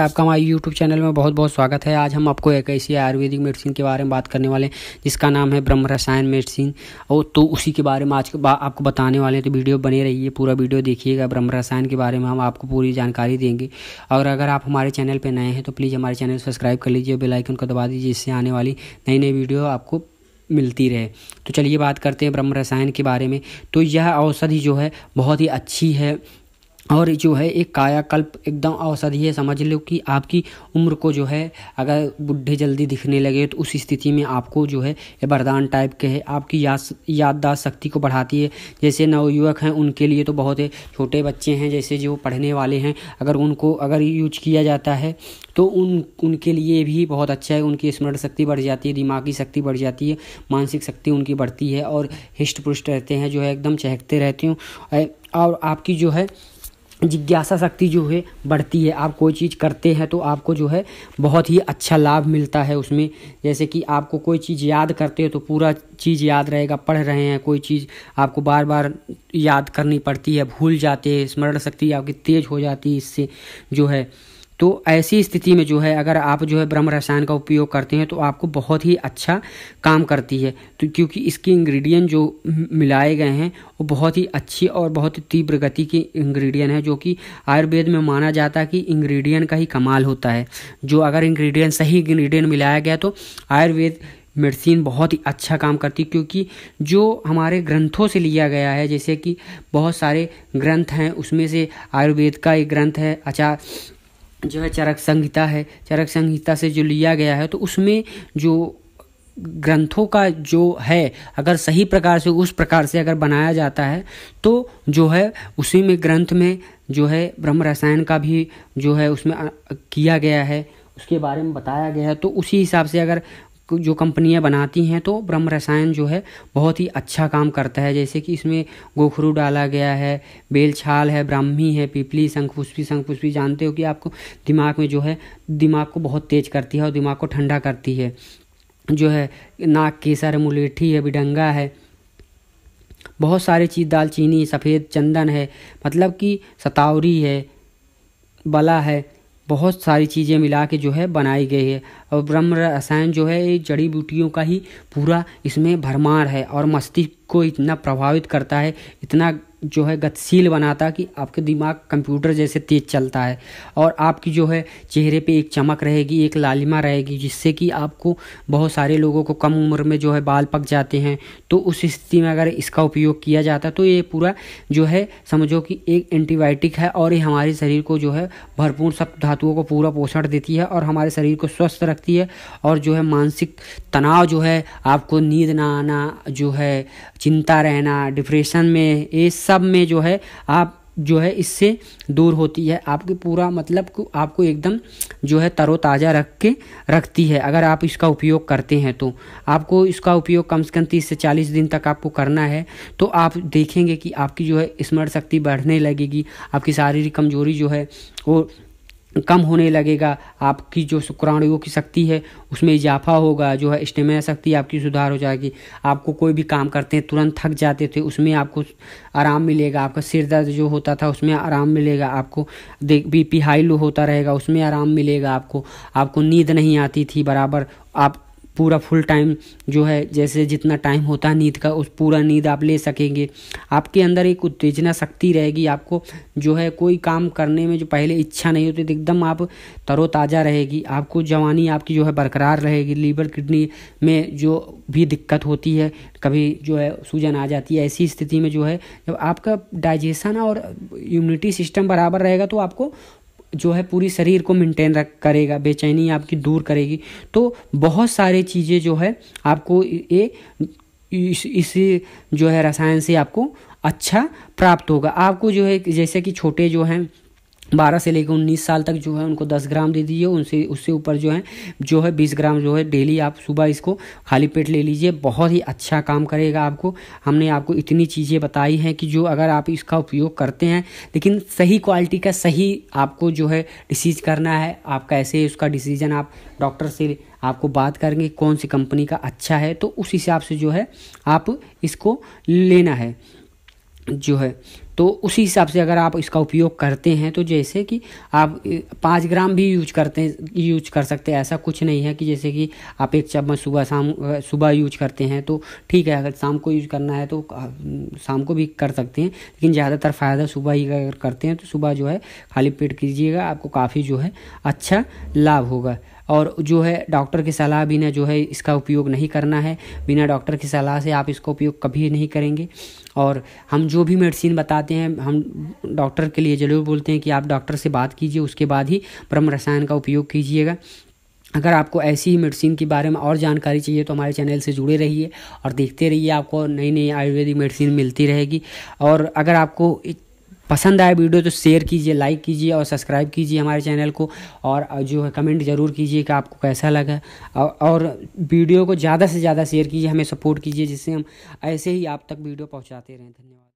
आपका हमारे YouTube channel में बहुत बहुत स्वागत है आज हम आपको एक ऐसी आयुर्वेदिक मेडिसिन के बारे में बात करने वाले हैं जिसका नाम है ब्रह्म रसायन मेडिसिन और तो उसी के बारे में आज आपको बताने वाले हैं तो वीडियो बने रहिए पूरा वीडियो देखिएगा ब्रह्म रसायन के बारे में हम आपको पूरी जानकारी देंगे और अगर आप हमारे चैनल पर नए हैं तो प्लीज़ हमारे चैनल सब्सक्राइब कर लीजिए बेलाइकन को दबा दीजिए इससे आने वाली नई नई वीडियो आपको मिलती रहे तो चलिए बात करते हैं ब्रह्म रसायन के बारे में तो यह औषधि जो है बहुत ही अच्छी है और जो है एक कायाकल्प एकदम औषधीय समझ लो कि आपकी उम्र को जो है अगर बुढ़े जल्दी दिखने लगे तो उस स्थिति में आपको जो है ये वरदान टाइप के है आपकी याद याददाश्त शक्ति को बढ़ाती है जैसे नवयुवक हैं उनके लिए तो बहुत छोटे बच्चे हैं जैसे जो पढ़ने वाले हैं अगर उनको अगर यूज किया जाता है तो उन उनके लिए भी बहुत अच्छा है उनकी स्मरण शक्ति बढ़ जाती है दिमागी शक्ति बढ़ जाती है मानसिक शक्ति उनकी बढ़ती है और हिष्ट पुष्ट रहते हैं जो है एकदम चहकते रहते हैं और आपकी जो है जिज्ञासा शक्ति जो है बढ़ती है आप कोई चीज़ करते हैं तो आपको जो है बहुत ही अच्छा लाभ मिलता है उसमें जैसे कि आपको कोई चीज़ याद करते हो तो पूरा चीज़ याद रहेगा पढ़ रहे हैं कोई चीज़ आपको बार बार याद करनी पड़ती है भूल जाते हैं स्मरण शक्ति आपकी तेज़ हो जाती है इससे जो है तो ऐसी स्थिति में जो है अगर आप जो है ब्रह्म रसायन का उपयोग करते हैं तो आपको बहुत ही अच्छा काम करती है तो क्योंकि इसके इंग्रेडिएंट जो मिलाए गए हैं वो बहुत ही अच्छी और बहुत तीव्र गति के इंग्रेडिएंट है जो कि आयुर्वेद में माना जाता है कि इंग्रेडिएंट का ही कमाल होता है जो अगर इंग्रेडिएंट सही इंग्रेडिएंट मिलाया गया तो आयुर्वेद मेडिसिन बहुत ही अच्छा काम करती क्योंकि जो हमारे ग्रंथों से लिया गया है जैसे कि बहुत सारे ग्रंथ हैं उसमें से आयुर्वेद का एक ग्रंथ है अच्छा जो है चरक संहिता है चरक संहिता से जो लिया गया है तो उसमें जो ग्रंथों का जो है अगर सही प्रकार से उस प्रकार से अगर बनाया जाता है तो जो है उसी में ग्रंथ में जो है ब्रह्म रसायन का भी जो है उसमें किया गया है उसके बारे में बताया गया है तो उसी हिसाब से अगर जो कंपनियां बनाती हैं तो ब्रह्म रसायन जो है बहुत ही अच्छा काम करता है जैसे कि इसमें गोखरू डाला गया है बेल छाल है ब्राह्मी है पीपली शंखपुष्पी शंखपुष्पी जानते हो कि आपको दिमाग में जो है दिमाग को बहुत तेज करती है और दिमाग को ठंडा करती है जो है नाक केसर मुलेठी है बिडंगा है बहुत सारे चीज़ दालचीनी सफ़ेद चंदन है मतलब कि सतावरी है बला है बहुत सारी चीज़ें मिला के जो है बनाई गई है और ब्रह्म रसायन जो है ये जड़ी बूटियों का ही पूरा इसमें भरमार है और मस्तिष्क को इतना प्रभावित करता है इतना जो है गतिशील बनाता है कि आपके दिमाग कंप्यूटर जैसे तेज़ चलता है और आपकी जो है चेहरे पे एक चमक रहेगी एक लालिमा रहेगी जिससे कि आपको बहुत सारे लोगों को कम उम्र में जो है बाल पक जाते हैं तो उस स्थिति में अगर इसका उपयोग किया जाता तो ये पूरा जो है समझो कि एक एंटीबायोटिक है और ये हमारे शरीर को जो है भरपूर सब धातुओं को पूरा पोषण देती है और हमारे शरीर को स्वस्थ रखती है और जो है मानसिक तनाव जो है आपको नींद ना आना जो है चिंता रहना डिप्रेशन में ये सब सब में जो है आप जो है इससे दूर होती है आपके पूरा मतलब को आपको एकदम जो है तरोताज़ा रख के रखती है अगर आप इसका उपयोग करते हैं तो आपको इसका उपयोग कम से कम तीस से चालीस दिन तक आपको करना है तो आप देखेंगे कि आपकी जो है स्मरण शक्ति बढ़ने लगेगी आपकी शारीरिक कमजोरी जो है वो कम होने लगेगा आपकी जो शुक्राणुओं की शक्ति है उसमें इजाफा होगा जो है स्टेमिना शक्ति आपकी सुधार हो जाएगी आपको कोई भी काम करते हैं तुरंत थक जाते थे उसमें आपको आराम मिलेगा आपका सिर दर्द जो होता था उसमें आराम मिलेगा आपको बी पी हाई लो होता रहेगा उसमें आराम मिलेगा आपको आपको नींद नहीं आती थी बराबर आप पूरा फुल टाइम जो है जैसे जितना टाइम होता है नींद का उस पूरा नींद आप ले सकेंगे आपके अंदर एक उत्तेजना शक्ति रहेगी आपको जो है कोई काम करने में जो पहले इच्छा नहीं होती एकदम आप तरोताज़ा रहेगी आपको जवानी आपकी जो है बरकरार रहेगी लीवर किडनी में जो भी दिक्कत होती है कभी जो है सूजन आ जाती है ऐसी स्थिति में जो है जब आपका डाइजेशन और इम्यूनिटी सिस्टम बराबर रहेगा तो आपको जो है पूरी शरीर को मेंटेन रख करेगा बेचैनी आपकी दूर करेगी तो बहुत सारी चीज़ें जो है आपको ये इस इसी जो है रसायन से आपको अच्छा प्राप्त होगा आपको जो है जैसे कि छोटे जो हैं बारह से लेकर उन्नीस साल तक जो है उनको दस ग्राम दे दीजिए उनसे उससे ऊपर जो है जो है बीस ग्राम जो है डेली आप सुबह इसको खाली पेट ले लीजिए बहुत ही अच्छा काम करेगा आपको हमने आपको इतनी चीज़ें बताई हैं कि जो अगर आप इसका उपयोग करते हैं लेकिन सही क्वालिटी का सही आपको जो है डिसीज करना है आप कैसे उसका डिसीजन आप डॉक्टर से आपको बात करेंगे कौन सी कंपनी का अच्छा है तो उस हिसाब से जो है आप इसको लेना है जो है तो उसी हिसाब से अगर आप इसका उपयोग करते हैं तो जैसे कि आप पाँच ग्राम भी यूज करते हैं यूज कर सकते हैं ऐसा कुछ नहीं है कि जैसे कि आप एक चम्मच सुबह शाम सुबह यूज करते हैं तो ठीक है अगर शाम को यूज करना है तो शाम को भी कर सकते हैं लेकिन ज़्यादातर फ़ायदा सुबह ही अगर करते हैं तो सुबह जो है खाली पेट कीजिएगा आपको काफ़ी जो है अच्छा लाभ होगा और जो है डॉक्टर की सलाह बिना जो है इसका उपयोग नहीं करना है बिना डॉक्टर की सलाह से आप इसका उपयोग कभी नहीं करेंगे और हम जो भी मेडिसिन बताते हैं हम डॉक्टर के लिए ज़रूर बोलते हैं कि आप डॉक्टर से बात कीजिए उसके बाद ही ब्रह्म रसायन का उपयोग कीजिएगा अगर आपको ऐसी ही मेडिसिन के बारे में और जानकारी चाहिए तो हमारे चैनल से जुड़े रहिए और देखते रहिए आपको नई नई आयुर्वेदिक मेडिसिन मिलती रहेगी और अगर आपको पसंद आए वीडियो तो शेयर कीजिए लाइक कीजिए और सब्सक्राइब कीजिए हमारे चैनल को और जो है कमेंट ज़रूर कीजिए कि आपको कैसा लगा और वीडियो को ज़्यादा से ज़्यादा शेयर कीजिए हमें सपोर्ट कीजिए जिससे हम ऐसे ही आप तक वीडियो पहुँचाते रहें धन्यवाद